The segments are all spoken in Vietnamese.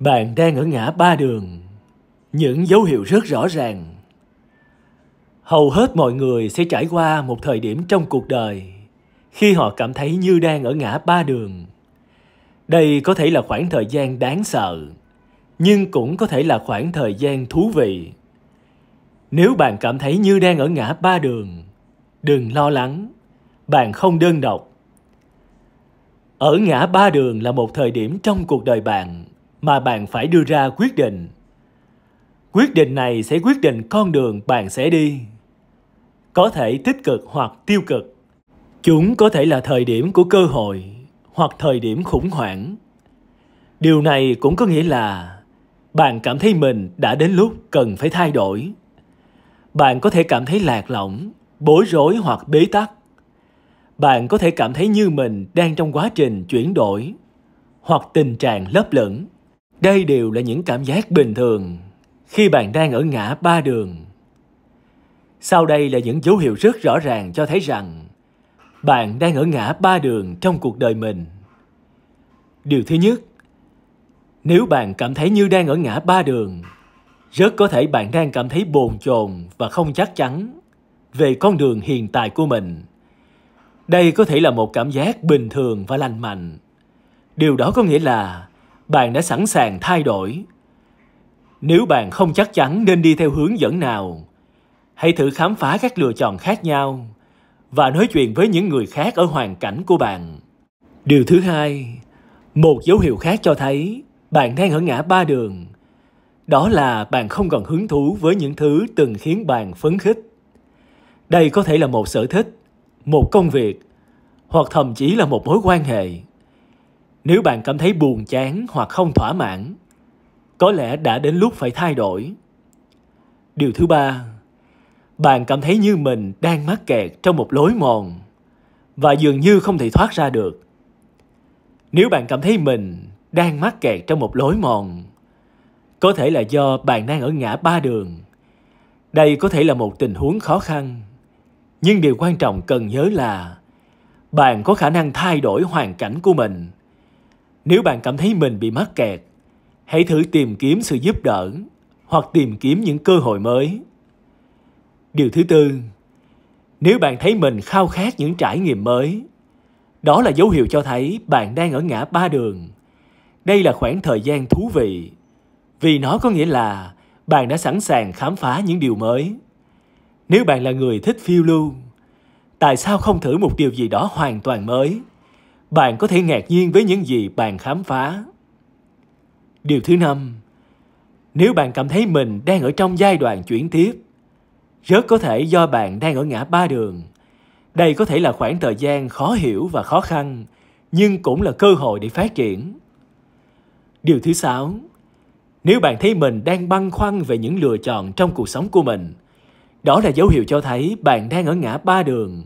Bạn đang ở ngã ba đường, những dấu hiệu rất rõ ràng. Hầu hết mọi người sẽ trải qua một thời điểm trong cuộc đời khi họ cảm thấy như đang ở ngã ba đường. Đây có thể là khoảng thời gian đáng sợ, nhưng cũng có thể là khoảng thời gian thú vị. Nếu bạn cảm thấy như đang ở ngã ba đường, đừng lo lắng, bạn không đơn độc. Ở ngã ba đường là một thời điểm trong cuộc đời bạn mà bạn phải đưa ra quyết định quyết định này sẽ quyết định con đường bạn sẽ đi có thể tích cực hoặc tiêu cực chúng có thể là thời điểm của cơ hội hoặc thời điểm khủng hoảng điều này cũng có nghĩa là bạn cảm thấy mình đã đến lúc cần phải thay đổi bạn có thể cảm thấy lạc lõng bối rối hoặc bế tắc bạn có thể cảm thấy như mình đang trong quá trình chuyển đổi hoặc tình trạng lấp lửng đây đều là những cảm giác bình thường khi bạn đang ở ngã ba đường. Sau đây là những dấu hiệu rất rõ ràng cho thấy rằng bạn đang ở ngã ba đường trong cuộc đời mình. Điều thứ nhất, nếu bạn cảm thấy như đang ở ngã ba đường, rất có thể bạn đang cảm thấy bồn chồn và không chắc chắn về con đường hiện tại của mình. Đây có thể là một cảm giác bình thường và lành mạnh. Điều đó có nghĩa là bạn đã sẵn sàng thay đổi. Nếu bạn không chắc chắn nên đi theo hướng dẫn nào, hãy thử khám phá các lựa chọn khác nhau và nói chuyện với những người khác ở hoàn cảnh của bạn. Điều thứ hai, một dấu hiệu khác cho thấy bạn đang ở ngã ba đường. Đó là bạn không còn hứng thú với những thứ từng khiến bạn phấn khích. Đây có thể là một sở thích, một công việc, hoặc thậm chí là một mối quan hệ nếu bạn cảm thấy buồn chán hoặc không thỏa mãn, có lẽ đã đến lúc phải thay đổi. Điều thứ ba, bạn cảm thấy như mình đang mắc kẹt trong một lối mòn và dường như không thể thoát ra được. Nếu bạn cảm thấy mình đang mắc kẹt trong một lối mòn, có thể là do bạn đang ở ngã ba đường. Đây có thể là một tình huống khó khăn, nhưng điều quan trọng cần nhớ là bạn có khả năng thay đổi hoàn cảnh của mình nếu bạn cảm thấy mình bị mắc kẹt, hãy thử tìm kiếm sự giúp đỡ hoặc tìm kiếm những cơ hội mới. Điều thứ tư, nếu bạn thấy mình khao khát những trải nghiệm mới, đó là dấu hiệu cho thấy bạn đang ở ngã ba đường. Đây là khoảng thời gian thú vị, vì nó có nghĩa là bạn đã sẵn sàng khám phá những điều mới. Nếu bạn là người thích phiêu lưu, tại sao không thử một điều gì đó hoàn toàn mới? bạn có thể ngạc nhiên với những gì bạn khám phá điều thứ năm nếu bạn cảm thấy mình đang ở trong giai đoạn chuyển tiếp rất có thể do bạn đang ở ngã ba đường đây có thể là khoảng thời gian khó hiểu và khó khăn nhưng cũng là cơ hội để phát triển điều thứ sáu nếu bạn thấy mình đang băn khoăn về những lựa chọn trong cuộc sống của mình đó là dấu hiệu cho thấy bạn đang ở ngã ba đường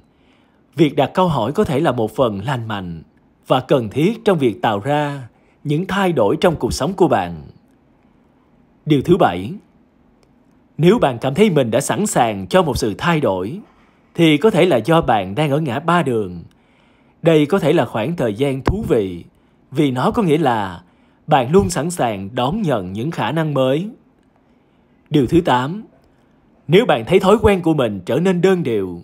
việc đặt câu hỏi có thể là một phần lành mạnh và cần thiết trong việc tạo ra những thay đổi trong cuộc sống của bạn điều thứ bảy nếu bạn cảm thấy mình đã sẵn sàng cho một sự thay đổi thì có thể là do bạn đang ở ngã ba đường đây có thể là khoảng thời gian thú vị vì nó có nghĩa là bạn luôn sẵn sàng đón nhận những khả năng mới điều thứ tám, nếu bạn thấy thói quen của mình trở nên đơn điệu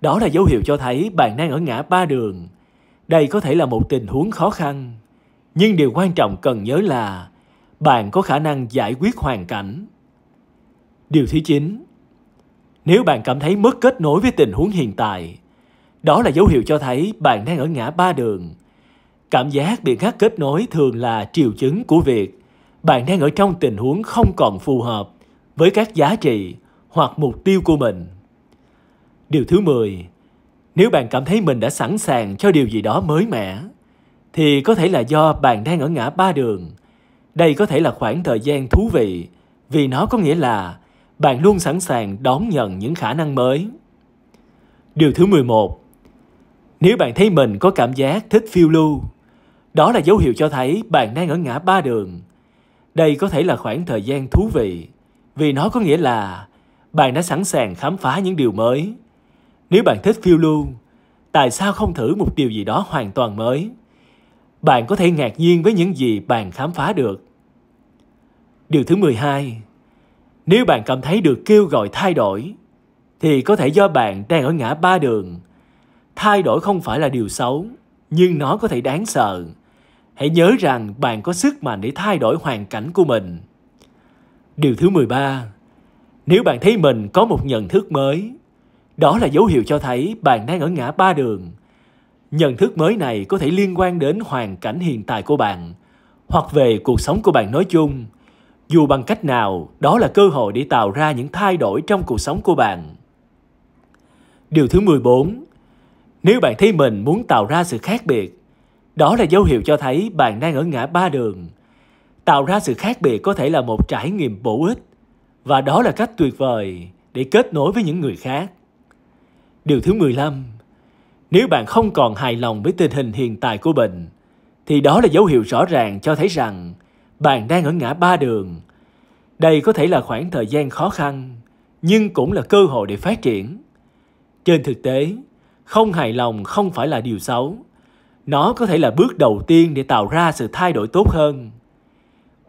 đó là dấu hiệu cho thấy bạn đang ở ngã ba đường đây có thể là một tình huống khó khăn, nhưng điều quan trọng cần nhớ là bạn có khả năng giải quyết hoàn cảnh. Điều thứ chín, Nếu bạn cảm thấy mất kết nối với tình huống hiện tại, đó là dấu hiệu cho thấy bạn đang ở ngã ba đường. Cảm giác bị ngắt kết nối thường là triệu chứng của việc bạn đang ở trong tình huống không còn phù hợp với các giá trị hoặc mục tiêu của mình. Điều thứ 10. Nếu bạn cảm thấy mình đã sẵn sàng cho điều gì đó mới mẻ, thì có thể là do bạn đang ở ngã ba đường. Đây có thể là khoảng thời gian thú vị, vì nó có nghĩa là bạn luôn sẵn sàng đón nhận những khả năng mới. Điều thứ 11 Nếu bạn thấy mình có cảm giác thích phiêu lưu, đó là dấu hiệu cho thấy bạn đang ở ngã ba đường. Đây có thể là khoảng thời gian thú vị, vì nó có nghĩa là bạn đã sẵn sàng khám phá những điều mới nếu bạn thích phiêu lưu, tại sao không thử một điều gì đó hoàn toàn mới? Bạn có thể ngạc nhiên với những gì bạn khám phá được. Điều thứ 12. Nếu bạn cảm thấy được kêu gọi thay đổi, thì có thể do bạn đang ở ngã ba đường. Thay đổi không phải là điều xấu, nhưng nó có thể đáng sợ. Hãy nhớ rằng bạn có sức mạnh để thay đổi hoàn cảnh của mình. Điều thứ 13. Nếu bạn thấy mình có một nhận thức mới, đó là dấu hiệu cho thấy bạn đang ở ngã ba đường. Nhận thức mới này có thể liên quan đến hoàn cảnh hiện tại của bạn hoặc về cuộc sống của bạn nói chung. Dù bằng cách nào, đó là cơ hội để tạo ra những thay đổi trong cuộc sống của bạn. Điều thứ 14. Nếu bạn thấy mình muốn tạo ra sự khác biệt, đó là dấu hiệu cho thấy bạn đang ở ngã ba đường. Tạo ra sự khác biệt có thể là một trải nghiệm bổ ích và đó là cách tuyệt vời để kết nối với những người khác Điều thứ 15 Nếu bạn không còn hài lòng với tình hình hiện tại của mình, thì đó là dấu hiệu rõ ràng cho thấy rằng bạn đang ở ngã ba đường. Đây có thể là khoảng thời gian khó khăn, nhưng cũng là cơ hội để phát triển. Trên thực tế, không hài lòng không phải là điều xấu. Nó có thể là bước đầu tiên để tạo ra sự thay đổi tốt hơn.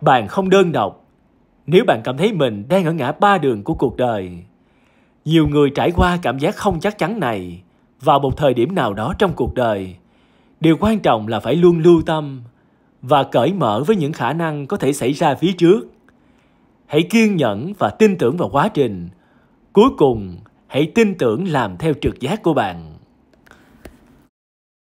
Bạn không đơn độc. Nếu bạn cảm thấy mình đang ở ngã ba đường của cuộc đời, nhiều người trải qua cảm giác không chắc chắn này vào một thời điểm nào đó trong cuộc đời. Điều quan trọng là phải luôn lưu tâm và cởi mở với những khả năng có thể xảy ra phía trước. Hãy kiên nhẫn và tin tưởng vào quá trình. Cuối cùng, hãy tin tưởng làm theo trực giác của bạn.